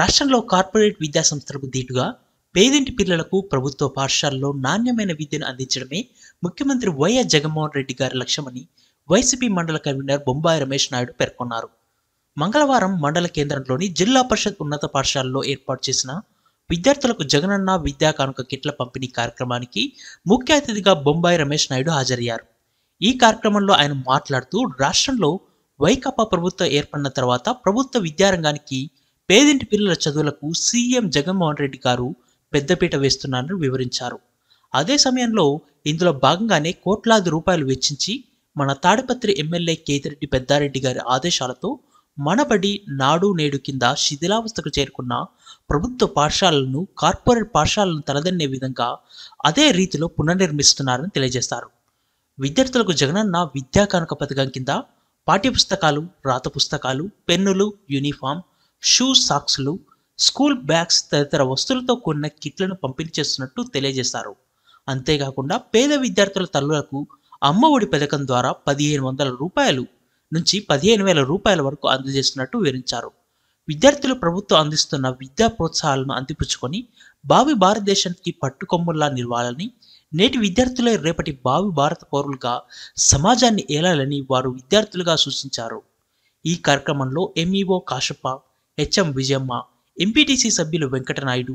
రాష్ట్రంలో కార్పొరేట్ విద్యాసంస్థలకు ధీటుగా పేదింటి పిల్లలకు ప్రభుత్వ పాఠశాలలో నాణ్యమైన విద్యను అందించడమే ముఖ్యమంత్రి వైఎస్ జగన్మోహన్ రెడ్డి గారి లక్ష్యమని వైసీపీ మండల కన్వీనర్ బొంబాయి రమేష్ నాయుడు పేర్కొన్నారు మంగళవారం మండల కేంద్రంలోని జిల్లా పరిషత్ ఉన్నత పాఠశాలలో ఏర్పాటు చేసిన విద్యార్థులకు జగనన్న విద్యా కానుక కిట్ల పంపిణీ కార్యక్రమానికి ముఖ్య అతిథిగా బొంబాయి రమేష్ నాయుడు హాజరయ్యారు ఈ కార్యక్రమంలో ఆయన మాట్లాడుతూ రాష్ట్రంలో వైకాపా ప్రభుత్వం ఏర్పడిన తర్వాత ప్రభుత్వ విద్యారంగానికి పేదింటి పిల్లల చదువులకు సీఎం జగన్మోహన్ రెడ్డి గారు పెద్దపీట వేస్తున్నారని వివరించారు అదే సమయంలో ఇందులో భాగంగానే కోట్లాది రూపాయలు వెచ్చించి మన తాడిపత్రి ఎమ్మెల్యే కేతిరెడ్డి పెద్దారెడ్డి గారి ఆదేశాలతో మనబడి నాడు నేడు కింద శిథిలావస్థకు చేరుకున్న ప్రభుత్వ పాఠశాలలను కార్పొరేట్ పాఠశాలను తలదన్నే విధంగా అదే రీతిలో పునర్నిర్మిస్తున్నారని తెలియజేస్తారు విద్యార్థులకు జగనన్న విద్యా పథకం కింద పాఠ్యపుస్తకాలు రాత పుస్తకాలు పెన్నులు యూనిఫామ్ షూ సాక్స్లు స్కూల్ బ్యాగ్స్ తదితర వస్తువులతో కూడిన కిట్లను పంపిణీ చేస్తున్నట్టు తెలియజేశారు అంతేకాకుండా పేద విద్యార్థుల తల్లులకు అమ్మఒడి పథకం ద్వారా పదిహేను వందల రూపాయలు నుంచి పదిహేను వేల రూపాయల వరకు అందజేస్తున్నట్టు వివరించారు విద్యార్థులు ప్రభుత్వం అందిస్తున్న విద్యా ప్రోత్సాహాలను అందిపుచ్చుకొని భావి భారతదేశానికి పట్టుకొమ్ముల్లా నిలవాలని నేటి విద్యార్థులే రేపటి భావి భారత పౌరులుగా సమాజాన్ని ఏలాలని వారు విద్యార్థులుగా సూచించారు ఈ కార్యక్రమంలో MEO Kashappa HM Vijayamma MPTC సభ్యులు వెంకటనాయుడు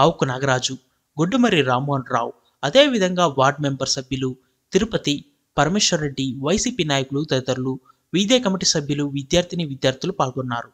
ఆవుకు నాగరాజు గొడ్డుమర్రి రామ్మోహన్ రావు అదేవిధంగా వార్డ్ మెంబర్ సభ్యులు తిరుపతి పరమేశ్వర్ రెడ్డి వైసీపీ నాయకులు తదితరులు వీధే కమిటీ సభ్యులు విద్యార్థిని విద్యార్థులు పాల్గొన్నారు